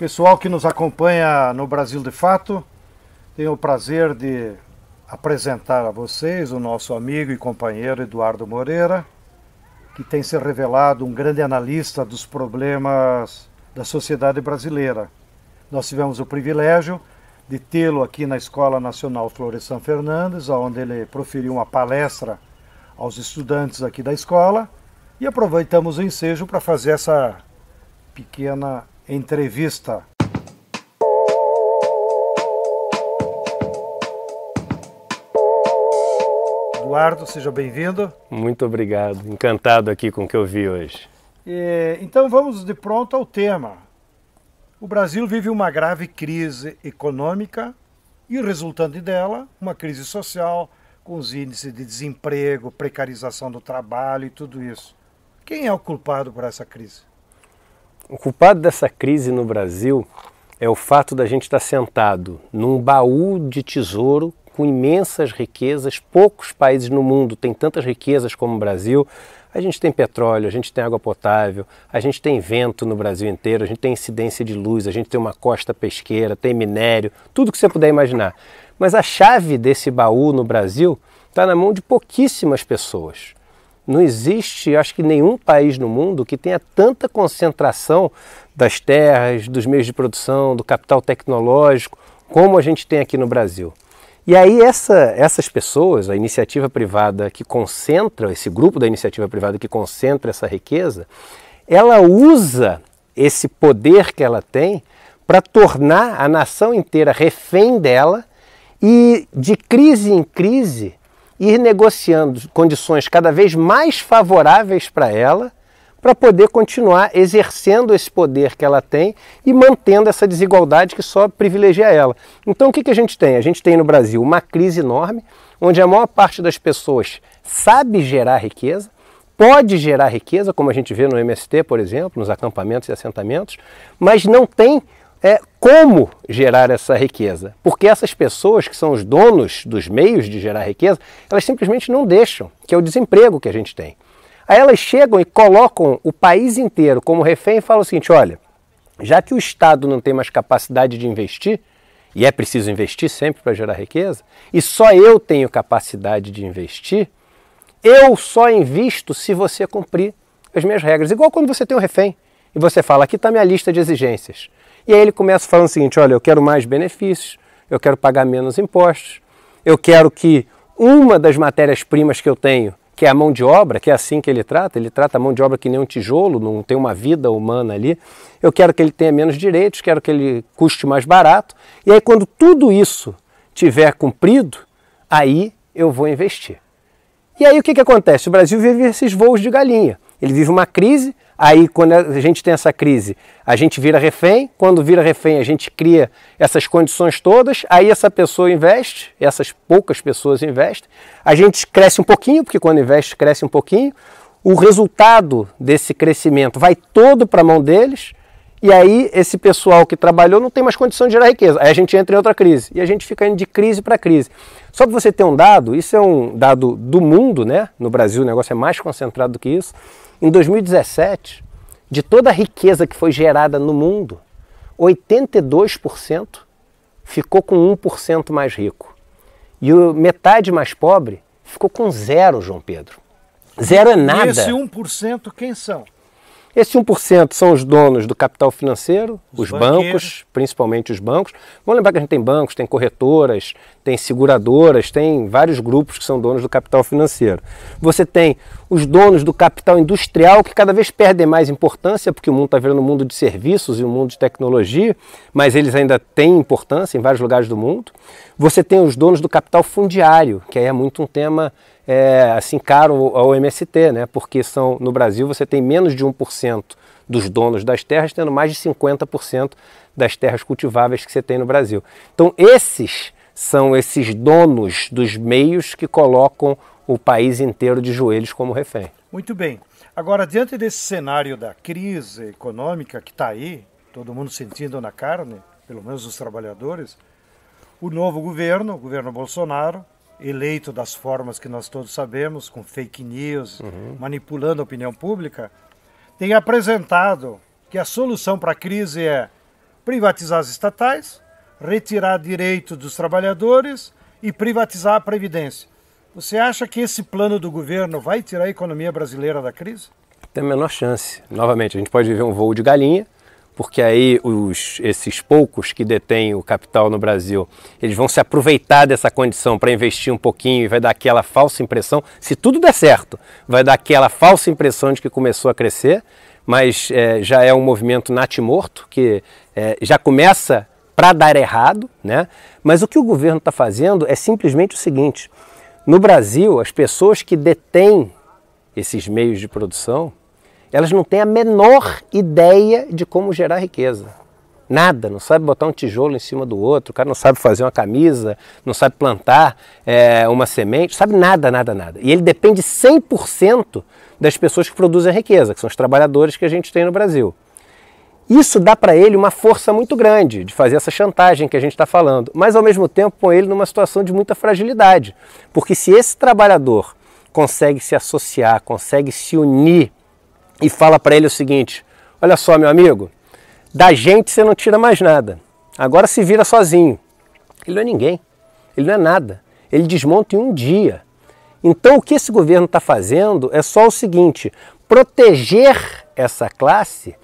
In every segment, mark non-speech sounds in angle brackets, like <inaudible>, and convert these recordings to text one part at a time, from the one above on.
Pessoal que nos acompanha no Brasil de Fato, tenho o prazer de apresentar a vocês o nosso amigo e companheiro Eduardo Moreira, que tem se revelado um grande analista dos problemas da sociedade brasileira. Nós tivemos o privilégio de tê-lo aqui na Escola Nacional Florestan Fernandes, onde ele proferiu uma palestra aos estudantes aqui da escola, e aproveitamos o ensejo para fazer essa pequena Entrevista. Eduardo, seja bem-vindo. Muito obrigado, encantado aqui com o que eu vi hoje. É, então vamos de pronto ao tema. O Brasil vive uma grave crise econômica e, resultante dela, uma crise social, com os índices de desemprego, precarização do trabalho e tudo isso. Quem é o culpado por essa crise? O culpado dessa crise no Brasil é o fato da gente estar sentado num baú de tesouro com imensas riquezas. Poucos países no mundo têm tantas riquezas como o Brasil. A gente tem petróleo, a gente tem água potável, a gente tem vento no Brasil inteiro, a gente tem incidência de luz, a gente tem uma costa pesqueira, tem minério, tudo que você puder imaginar. Mas a chave desse baú no Brasil está na mão de pouquíssimas pessoas. Não existe, acho que nenhum país no mundo que tenha tanta concentração das terras, dos meios de produção, do capital tecnológico, como a gente tem aqui no Brasil. E aí essa, essas pessoas, a iniciativa privada que concentra, esse grupo da iniciativa privada que concentra essa riqueza, ela usa esse poder que ela tem para tornar a nação inteira refém dela e de crise em crise ir negociando condições cada vez mais favoráveis para ela, para poder continuar exercendo esse poder que ela tem e mantendo essa desigualdade que só privilegia ela. Então, o que, que a gente tem? A gente tem no Brasil uma crise enorme, onde a maior parte das pessoas sabe gerar riqueza, pode gerar riqueza, como a gente vê no MST, por exemplo, nos acampamentos e assentamentos, mas não tem é como gerar essa riqueza. Porque essas pessoas que são os donos dos meios de gerar riqueza, elas simplesmente não deixam, que é o desemprego que a gente tem. Aí elas chegam e colocam o país inteiro como refém e falam o seguinte: olha, já que o Estado não tem mais capacidade de investir, e é preciso investir sempre para gerar riqueza, e só eu tenho capacidade de investir, eu só invisto se você cumprir as minhas regras. Igual quando você tem um refém e você fala: aqui está minha lista de exigências. E aí ele começa falando o seguinte: olha, eu quero mais benefícios, eu quero pagar menos impostos, eu quero que uma das matérias-primas que eu tenho, que é a mão de obra, que é assim que ele trata, ele trata a mão de obra que nem um tijolo, não tem uma vida humana ali. Eu quero que ele tenha menos direitos, quero que ele custe mais barato. E aí, quando tudo isso tiver cumprido, aí eu vou investir. E aí o que, que acontece? O Brasil vive esses voos de galinha. Ele vive uma crise, Aí, quando a gente tem essa crise, a gente vira refém. Quando vira refém, a gente cria essas condições todas. Aí, essa pessoa investe, essas poucas pessoas investem. A gente cresce um pouquinho, porque quando investe, cresce um pouquinho. O resultado desse crescimento vai todo para a mão deles. E aí esse pessoal que trabalhou não tem mais condição de gerar riqueza. Aí a gente entra em outra crise e a gente fica indo de crise para crise. Só para você ter um dado, isso é um dado do mundo, né? No Brasil o negócio é mais concentrado do que isso. Em 2017, de toda a riqueza que foi gerada no mundo, 82% ficou com 1% mais rico. E o metade mais pobre ficou com zero, João Pedro. Zero é nada. E esse 1% quem são? Esse 1% são os donos do capital financeiro, os, os bancos, principalmente os bancos. Vamos lembrar que a gente tem bancos, tem corretoras, tem seguradoras, tem vários grupos que são donos do capital financeiro. Você tem os donos do capital industrial, que cada vez perdem mais importância, porque o mundo está virando um mundo de serviços e um mundo de tecnologia, mas eles ainda têm importância em vários lugares do mundo. Você tem os donos do capital fundiário, que aí é muito um tema é, assim caro ao MST, né? porque são, no Brasil você tem menos de 1% dos donos das terras, tendo mais de 50% das terras cultiváveis que você tem no Brasil. Então, esses são esses donos dos meios que colocam o país inteiro de joelhos como refém. Muito bem. Agora, diante desse cenário da crise econômica que está aí, todo mundo sentindo na carne, pelo menos os trabalhadores, o novo governo, o governo Bolsonaro, eleito das formas que nós todos sabemos, com fake news, uhum. manipulando a opinião pública, tem apresentado que a solução para a crise é privatizar as estatais, retirar direitos dos trabalhadores e privatizar a Previdência. Você acha que esse plano do governo vai tirar a economia brasileira da crise? Tem a menor chance. Novamente, a gente pode viver um voo de galinha, porque aí os, esses poucos que detêm o capital no Brasil, eles vão se aproveitar dessa condição para investir um pouquinho e vai dar aquela falsa impressão, se tudo der certo, vai dar aquela falsa impressão de que começou a crescer, mas é, já é um movimento natimorto, que é, já começa para dar errado, né? Mas o que o governo está fazendo é simplesmente o seguinte, no Brasil, as pessoas que detêm esses meios de produção, elas não têm a menor ideia de como gerar riqueza. Nada, não sabe botar um tijolo em cima do outro, o cara não sabe fazer uma camisa, não sabe plantar é, uma semente, sabe nada, nada, nada. E ele depende 100% das pessoas que produzem a riqueza, que são os trabalhadores que a gente tem no Brasil. Isso dá para ele uma força muito grande de fazer essa chantagem que a gente está falando, mas ao mesmo tempo põe ele numa situação de muita fragilidade, porque se esse trabalhador consegue se associar, consegue se unir e fala para ele o seguinte: olha só, meu amigo, da gente você não tira mais nada. Agora se vira sozinho. Ele não é ninguém, ele não é nada. Ele desmonta em um dia. Então o que esse governo está fazendo é só o seguinte: proteger essa classe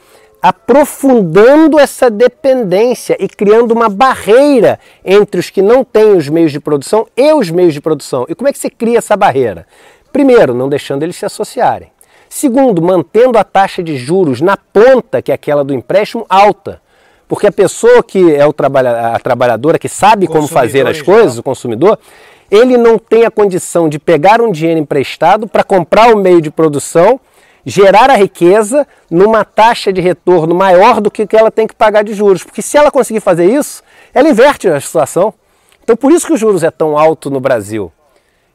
aprofundando essa dependência e criando uma barreira entre os que não têm os meios de produção e os meios de produção. E como é que se cria essa barreira? Primeiro, não deixando eles se associarem. Segundo, mantendo a taxa de juros na ponta, que é aquela do empréstimo, alta. Porque a pessoa que é o trabalha, a trabalhadora, que sabe como fazer as coisas, o consumidor, ele não tem a condição de pegar um dinheiro emprestado para comprar o meio de produção gerar a riqueza numa taxa de retorno maior do que ela tem que pagar de juros. Porque se ela conseguir fazer isso, ela inverte a situação. Então por isso que os juros é tão alto no Brasil.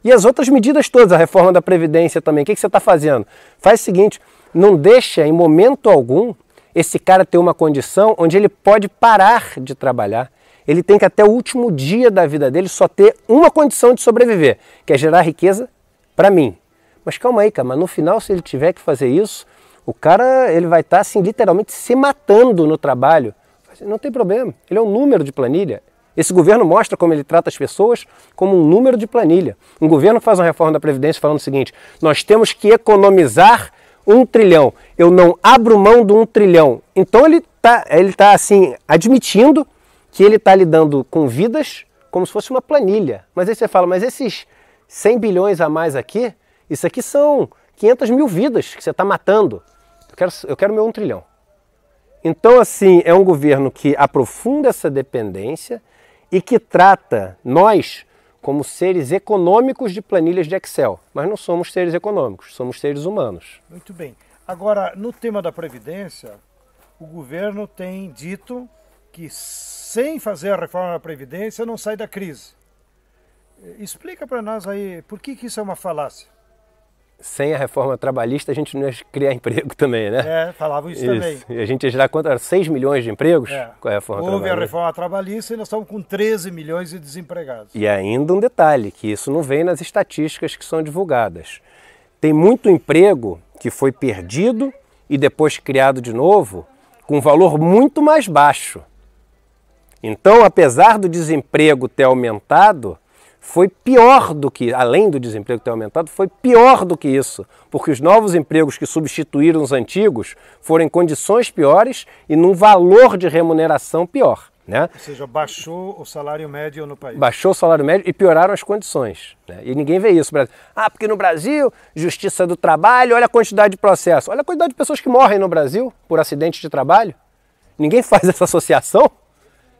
E as outras medidas todas, a reforma da Previdência também, o que, que você está fazendo? Faz o seguinte, não deixa em momento algum esse cara ter uma condição onde ele pode parar de trabalhar. Ele tem que até o último dia da vida dele só ter uma condição de sobreviver, que é gerar riqueza para mim, mas calma aí, cara, mas no final, se ele tiver que fazer isso, o cara ele vai estar tá, assim, literalmente se matando no trabalho. Não tem problema, ele é um número de planilha. Esse governo mostra como ele trata as pessoas como um número de planilha. Um governo faz uma reforma da Previdência falando o seguinte: nós temos que economizar um trilhão. Eu não abro mão do um trilhão. Então ele está ele tá, assim, admitindo que ele está lidando com vidas como se fosse uma planilha. Mas aí você fala, mas esses 100 bilhões a mais aqui, isso aqui são 500 mil vidas que você está matando. Eu quero, eu quero meu 1 trilhão. Então, assim, é um governo que aprofunda essa dependência e que trata nós como seres econômicos de planilhas de Excel. Mas não somos seres econômicos, somos seres humanos. Muito bem. Agora, no tema da Previdência, o governo tem dito que sem fazer a reforma da Previdência não sai da crise. Explica para nós aí por que, que isso é uma falácia sem a reforma trabalhista a gente não ia criar <laughs> emprego também, né? É, falavam isso, isso. também. E a gente ia gerar quanto? 6 milhões de empregos é. com a reforma Houve trabalhista. Houve a reforma trabalhista e nós estamos com 13 milhões de desempregados. E ainda um detalhe, que isso não vem nas estatísticas que são divulgadas. Tem muito emprego que foi perdido e depois criado de novo com valor muito mais baixo. Então, apesar do desemprego ter aumentado, foi pior do que, além do desemprego ter aumentado, foi pior do que isso, porque os novos empregos que substituíram os antigos foram em condições piores e num valor de remuneração pior. Né? Ou seja, baixou o salário médio no país. Baixou o salário médio e pioraram as condições. Né? E ninguém vê isso. Ah, porque no Brasil, justiça do trabalho, olha a quantidade de processos. Olha a quantidade de pessoas que morrem no Brasil por acidente de trabalho. Ninguém faz essa associação.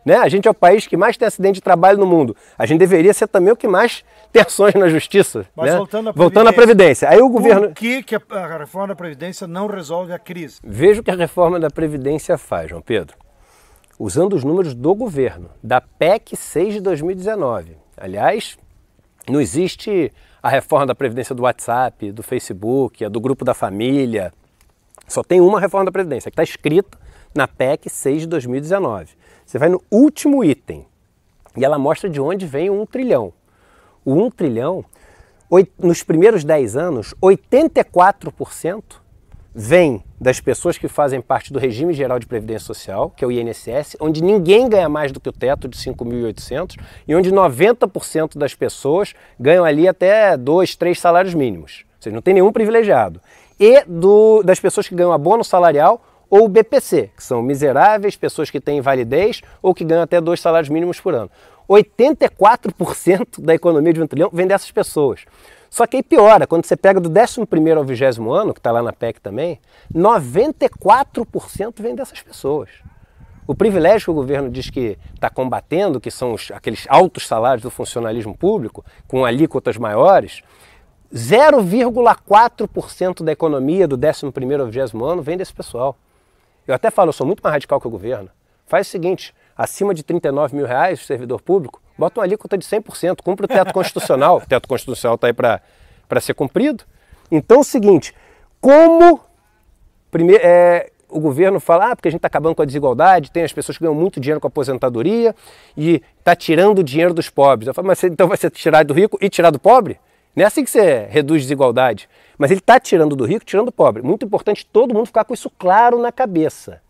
Né? A gente é o país que mais tem acidente de trabalho no mundo. A gente deveria ser também o que mais <laughs> tem ações na justiça. Mas né? voltando, à voltando à Previdência. Aí o governo. Por que, que a reforma da Previdência não resolve a crise? Veja o que a reforma da Previdência faz, João Pedro. Usando os números do governo, da PEC 6 de 2019. Aliás, não existe a reforma da Previdência do WhatsApp, do Facebook, a do grupo da família. Só tem uma reforma da Previdência, que está escrita na PEC 6 de 2019. Você vai no último item e ela mostra de onde vem o 1 trilhão. O 1 trilhão, nos primeiros 10 anos, 84% vem das pessoas que fazem parte do regime geral de previdência social, que é o INSS, onde ninguém ganha mais do que o teto de 5.800 e onde 90% das pessoas ganham ali até dois, três salários mínimos. Ou seja, não tem nenhum privilegiado. E do, das pessoas que ganham abono salarial, ou o BPC, que são miseráveis, pessoas que têm invalidez ou que ganham até dois salários mínimos por ano. 84% da economia de um trilhão vem dessas pessoas. Só que aí piora, quando você pega do 11 ao 20 ano, que está lá na PEC também, 94% vem dessas pessoas. O privilégio que o governo diz que está combatendo, que são os, aqueles altos salários do funcionalismo público, com alíquotas maiores, 0,4% da economia do 11 ao 20 ano vem desse pessoal. Eu até falo, eu sou muito mais radical que o governo. Faz o seguinte, acima de 39 mil reais, servidor público, bota uma alíquota de 100%, cumpre o teto constitucional. <laughs> o teto constitucional está aí para ser cumprido. Então é o seguinte, como primeiro, é, o governo fala, ah, porque a gente está acabando com a desigualdade, tem as pessoas que ganham muito dinheiro com a aposentadoria e está tirando o dinheiro dos pobres. Eu falo, mas então vai ser tirado do rico e tirado do pobre? Não é assim que você reduz desigualdade. Mas ele está tirando do rico, tirando do pobre. Muito importante todo mundo ficar com isso claro na cabeça.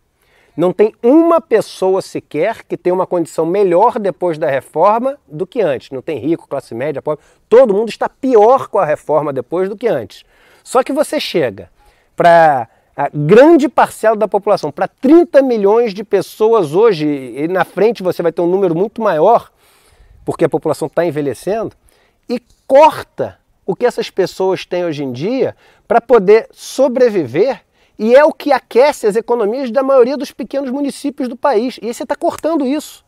Não tem uma pessoa sequer que tenha uma condição melhor depois da reforma do que antes. Não tem rico, classe média, pobre. Todo mundo está pior com a reforma depois do que antes. Só que você chega para a grande parcela da população, para 30 milhões de pessoas hoje, e na frente você vai ter um número muito maior, porque a população está envelhecendo e corta o que essas pessoas têm hoje em dia para poder sobreviver e é o que aquece as economias da maioria dos pequenos municípios do país. E você está cortando isso.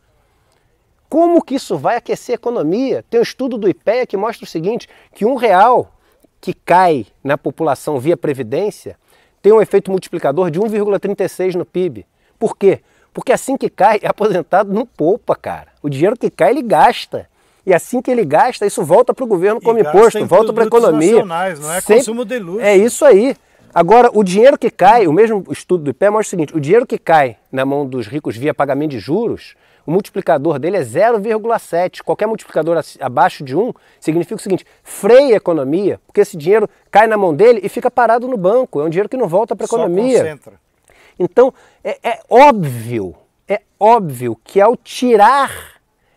Como que isso vai aquecer a economia? Tem um estudo do IPEA que mostra o seguinte, que um real que cai na população via previdência tem um efeito multiplicador de 1,36 no PIB. Por quê? Porque assim que cai, é aposentado não poupa, cara. O dinheiro que cai, ele gasta. E assim que ele gasta, isso volta para o governo como imposto, volta para a economia. Não é Sempre... consumo de luxo. É isso aí. Agora, o dinheiro que cai, o mesmo estudo do IPE mostra o seguinte: o dinheiro que cai na mão dos ricos via pagamento de juros, o multiplicador dele é 0,7. Qualquer multiplicador abaixo de 1 significa o seguinte: freia a economia, porque esse dinheiro cai na mão dele e fica parado no banco. É um dinheiro que não volta para a economia. concentra. Então, é, é óbvio, é óbvio que ao tirar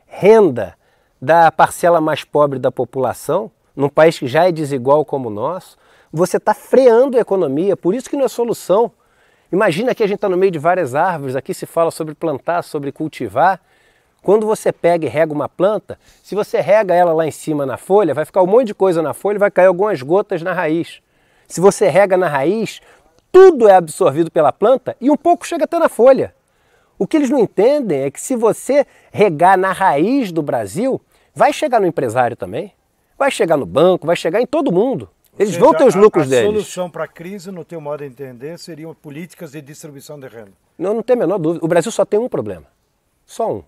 renda da parcela mais pobre da população, num país que já é desigual como o nosso, você está freando a economia, por isso que não é solução. Imagina que a gente está no meio de várias árvores, aqui se fala sobre plantar, sobre cultivar. Quando você pega e rega uma planta, se você rega ela lá em cima na folha, vai ficar um monte de coisa na folha, vai cair algumas gotas na raiz. Se você rega na raiz, tudo é absorvido pela planta e um pouco chega até na folha. O que eles não entendem é que se você regar na raiz do Brasil, vai chegar no empresário também, vai chegar no banco, vai chegar em todo mundo. Eles seja, vão ter os lucros a, a deles. A solução para a crise, no teu modo de entender, seriam políticas de distribuição de renda. Não, não tem a menor dúvida. O Brasil só tem um problema. Só um,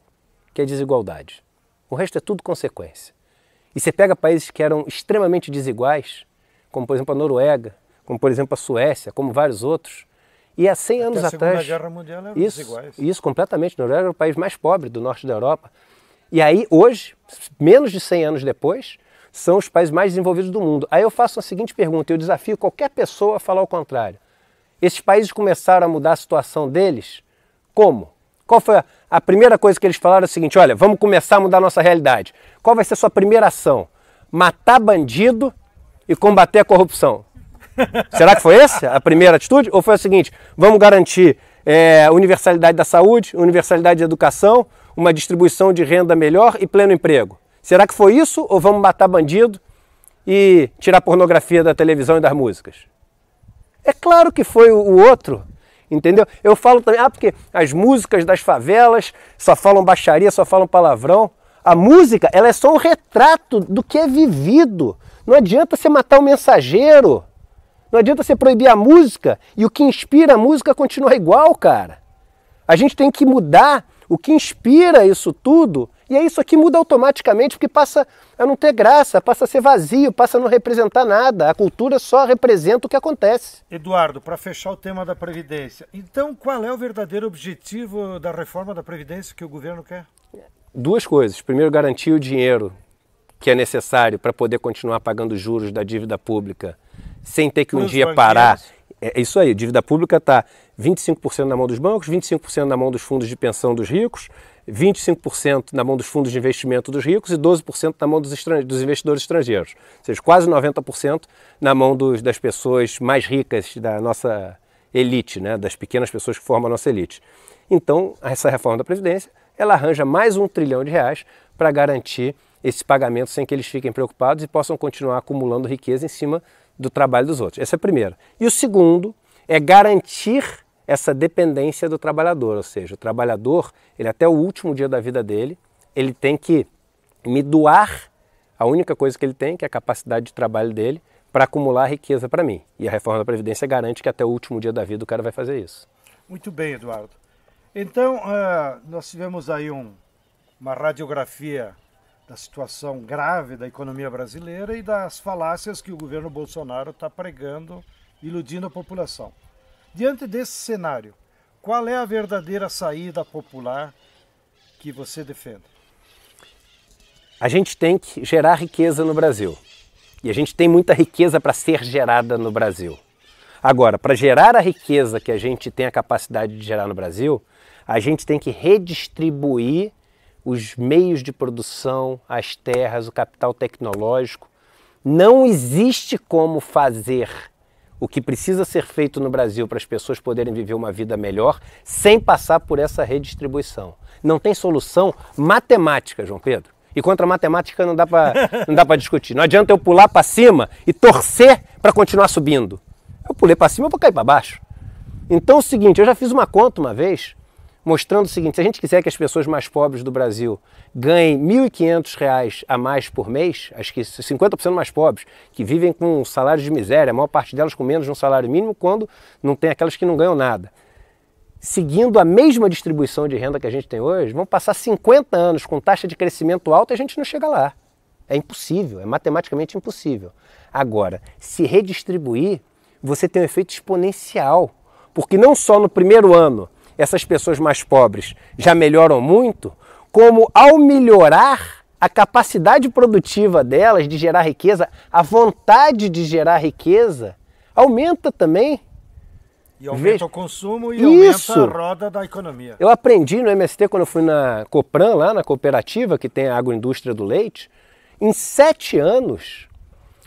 que é desigualdade. O resto é tudo consequência. E você pega países que eram extremamente desiguais, como por exemplo a Noruega, como por exemplo a Suécia, como vários outros, e há 100 Até anos a Segunda atrás. Guerra Mundial eram isso, desiguais. isso completamente. A Noruega era o país mais pobre do norte da Europa. E aí, hoje, menos de 100 anos depois, são os países mais desenvolvidos do mundo. Aí eu faço a seguinte pergunta, eu desafio qualquer pessoa a falar o contrário. Esses países começaram a mudar a situação deles como? Qual foi a, a primeira coisa que eles falaram? É o seguinte: olha, vamos começar a mudar a nossa realidade. Qual vai ser a sua primeira ação? Matar bandido e combater a corrupção. <laughs> Será que foi essa a primeira atitude? Ou foi o seguinte: vamos garantir é, universalidade da saúde, universalidade da educação, uma distribuição de renda melhor e pleno emprego? Será que foi isso ou vamos matar bandido e tirar pornografia da televisão e das músicas? É claro que foi o outro, entendeu? Eu falo também, ah, porque as músicas das favelas só falam baixaria, só falam palavrão. A música, ela é só um retrato do que é vivido. Não adianta você matar o um mensageiro. Não adianta você proibir a música e o que inspira a música continuar igual, cara. A gente tem que mudar o que inspira isso tudo, e é isso aqui muda automaticamente, porque passa a não ter graça, passa a ser vazio, passa a não representar nada. A cultura só representa o que acontece. Eduardo, para fechar o tema da Previdência, então qual é o verdadeiro objetivo da reforma da Previdência que o governo quer? Duas coisas. Primeiro, garantir o dinheiro que é necessário para poder continuar pagando juros da dívida pública sem ter que um Os dia banqueiros. parar. É, é isso aí, dívida pública está 25% na mão dos bancos, 25% na mão dos fundos de pensão dos ricos, 25% na mão dos fundos de investimento dos ricos e 12% na mão dos, dos, investidores estrangeiros. Ou seja, quase 90% na mão dos, das pessoas mais ricas da nossa elite, né? das pequenas pessoas que formam a nossa elite. Então, essa reforma da Previdência, ela arranja mais um trilhão de reais para garantir esses pagamentos sem que eles fiquem preocupados e possam continuar acumulando riqueza em cima do trabalho dos outros. Essa é a primeira. E o segundo é garantir essa dependência do trabalhador, ou seja, o trabalhador, ele até o último dia da vida dele, ele tem que me doar a única coisa que ele tem, que é a capacidade de trabalho dele, para acumular riqueza para mim. E a reforma da Previdência garante que até o último dia da vida o cara vai fazer isso. Muito bem, Eduardo. Então, uh, nós tivemos aí um, uma radiografia da situação grave da economia brasileira e das falácias que o governo Bolsonaro está pregando, iludindo a população. Diante desse cenário, qual é a verdadeira saída popular que você defende? A gente tem que gerar riqueza no Brasil. E a gente tem muita riqueza para ser gerada no Brasil. Agora, para gerar a riqueza que a gente tem a capacidade de gerar no Brasil, a gente tem que redistribuir os meios de produção, as terras, o capital tecnológico. Não existe como fazer o que precisa ser feito no Brasil para as pessoas poderem viver uma vida melhor sem passar por essa redistribuição. Não tem solução matemática, João Pedro. E contra a matemática não dá para <laughs> discutir. Não adianta eu pular para cima e torcer para continuar subindo. Eu pulei para cima, eu vou cair para baixo. Então é o seguinte, eu já fiz uma conta uma vez mostrando o seguinte: se a gente quiser que as pessoas mais pobres do Brasil ganhem R$ 1.500 a mais por mês, acho que 50% mais pobres, que vivem com salários de miséria, a maior parte delas com menos de um salário mínimo, quando não tem aquelas que não ganham nada. Seguindo a mesma distribuição de renda que a gente tem hoje, vão passar 50 anos com taxa de crescimento alta e a gente não chega lá. É impossível, é matematicamente impossível. Agora, se redistribuir, você tem um efeito exponencial. Porque não só no primeiro ano essas pessoas mais pobres já melhoram muito, como ao melhorar a capacidade produtiva delas de gerar riqueza, a vontade de gerar riqueza aumenta também. E aumenta Veja. o consumo e Isso. aumenta a roda da economia. Eu aprendi no MST quando eu fui na Copran, lá na cooperativa que tem a agroindústria do leite. Em sete anos,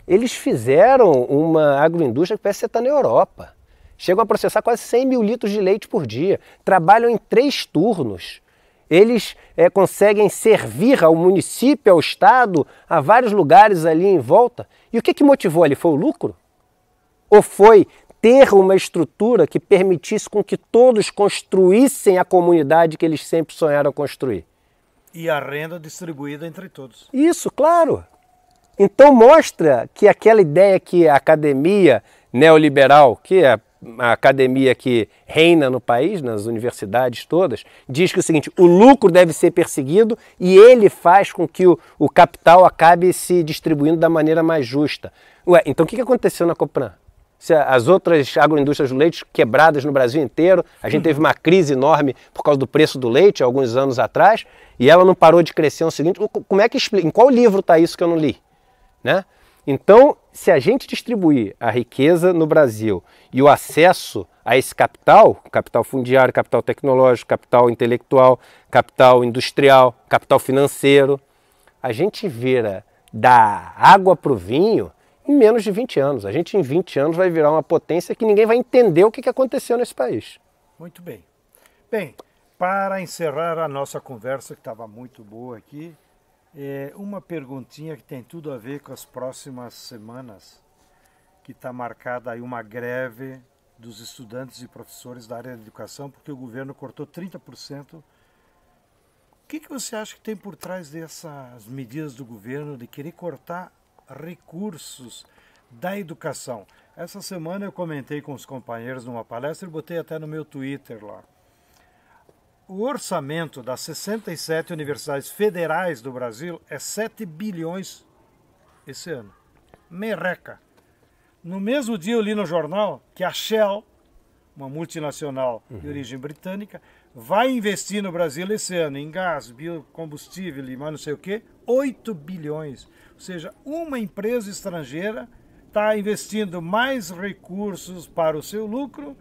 eles fizeram uma agroindústria que parece que está na Europa chegam a processar quase 100 mil litros de leite por dia, trabalham em três turnos. Eles é, conseguem servir ao município, ao estado, a vários lugares ali em volta. E o que, que motivou ali? Foi o lucro? Ou foi ter uma estrutura que permitisse com que todos construíssem a comunidade que eles sempre sonharam construir? E a renda distribuída entre todos. Isso, claro. Então mostra que aquela ideia que a academia neoliberal, que é a academia que reina no país, nas universidades todas, diz que é o seguinte: o lucro deve ser perseguido e ele faz com que o, o capital acabe se distribuindo da maneira mais justa. Ué, então o que aconteceu na Copran? Se as outras agroindústrias do leite quebradas no Brasil inteiro, a gente teve uma crise enorme por causa do preço do leite alguns anos atrás, e ela não parou de crescer o seguinte. Como é que explica? Em qual livro está isso que eu não li? Né? Então, se a gente distribuir a riqueza no Brasil e o acesso a esse capital, capital fundiário, capital tecnológico, capital intelectual, capital industrial, capital financeiro, a gente vira da água para o vinho em menos de 20 anos. A gente em 20 anos vai virar uma potência que ninguém vai entender o que aconteceu nesse país. Muito bem. Bem, para encerrar a nossa conversa, que estava muito boa aqui, é uma perguntinha que tem tudo a ver com as próximas semanas, que está marcada aí uma greve dos estudantes e professores da área da educação, porque o governo cortou 30%. O que, que você acha que tem por trás dessas medidas do governo de querer cortar recursos da educação? Essa semana eu comentei com os companheiros numa palestra e botei até no meu Twitter lá o orçamento das 67 universidades federais do Brasil é 7 bilhões esse ano. Merreca. No mesmo dia eu li no jornal que a Shell, uma multinacional uhum. de origem britânica, vai investir no Brasil esse ano em gás, biocombustível e mais não sei o quê, 8 bilhões. Ou seja, uma empresa estrangeira está investindo mais recursos para o seu lucro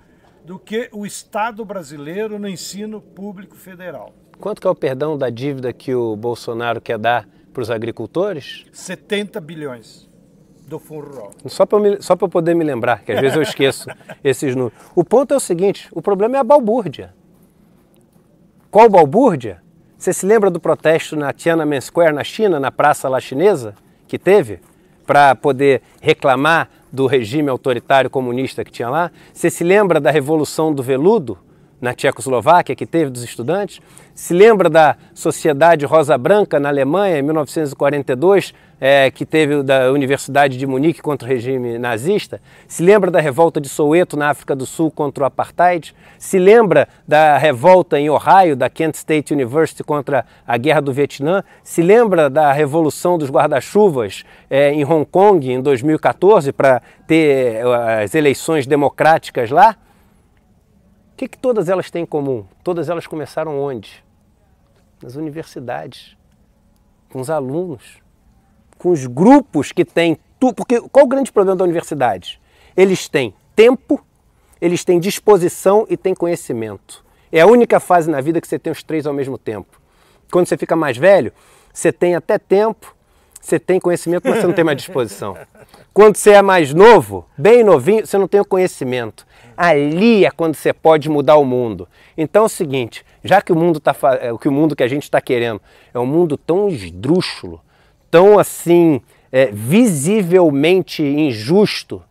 do que o Estado brasileiro no ensino público federal. Quanto que é o perdão da dívida que o Bolsonaro quer dar para os agricultores? 70 bilhões do Fundo Rural. Só para eu, só para poder me lembrar, que às vezes eu esqueço <laughs> esses números. O ponto é o seguinte, o problema é a balbúrdia. Qual balbúrdia? Você se lembra do protesto na Tiananmen Square, na China, na praça lá chinesa, que teve? Para poder reclamar do regime autoritário comunista que tinha lá? Você se lembra da Revolução do Veludo? na Tchecoslováquia que teve dos estudantes? Se lembra da Sociedade Rosa Branca na Alemanha, em 1942, é, que teve da Universidade de Munique contra o regime nazista? Se lembra da revolta de Soweto na África do Sul contra o apartheid? Se lembra da revolta em Ohio, da Kent State University contra a Guerra do Vietnã? Se lembra da revolução dos guarda-chuvas é, em Hong Kong em 2014 para ter é, as eleições democráticas lá? que, que todas elas têm em comum? Todas elas começaram onde? Nas universidades, com os alunos, com os grupos que têm. Tu, porque qual o grande problema da universidade? Eles têm tempo, eles têm disposição e têm conhecimento. É a única fase na vida que você tem os três ao mesmo tempo. Quando você fica mais velho, você tem até tempo, você tem conhecimento, mas você não tem mais disposição. <laughs> Quando você é mais novo, bem novinho, você não tem o conhecimento. Ali é quando você pode mudar o mundo. Então é o seguinte, já que o mundo tá, é, o que o mundo que a gente está querendo é um mundo tão esdrúxulo, tão assim é, visivelmente injusto,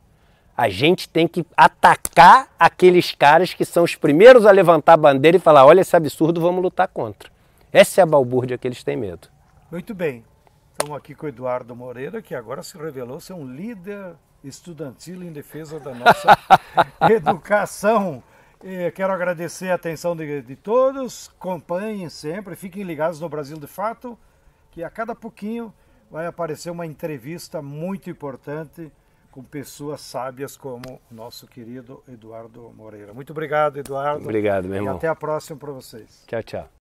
a gente tem que atacar aqueles caras que são os primeiros a levantar a bandeira e falar: olha esse absurdo, vamos lutar contra. Essa é a balbúrdia que eles têm medo. Muito bem. Estamos aqui com o Eduardo Moreira, que agora se revelou ser um líder estudantil em defesa da nossa <laughs> educação. quero agradecer a atenção de, de todos, acompanhem sempre, fiquem ligados no Brasil de Fato, que a cada pouquinho vai aparecer uma entrevista muito importante com pessoas sábias como o nosso querido Eduardo Moreira. Muito obrigado, Eduardo. Obrigado, meu irmão. E até a próxima para vocês. Tchau, tchau.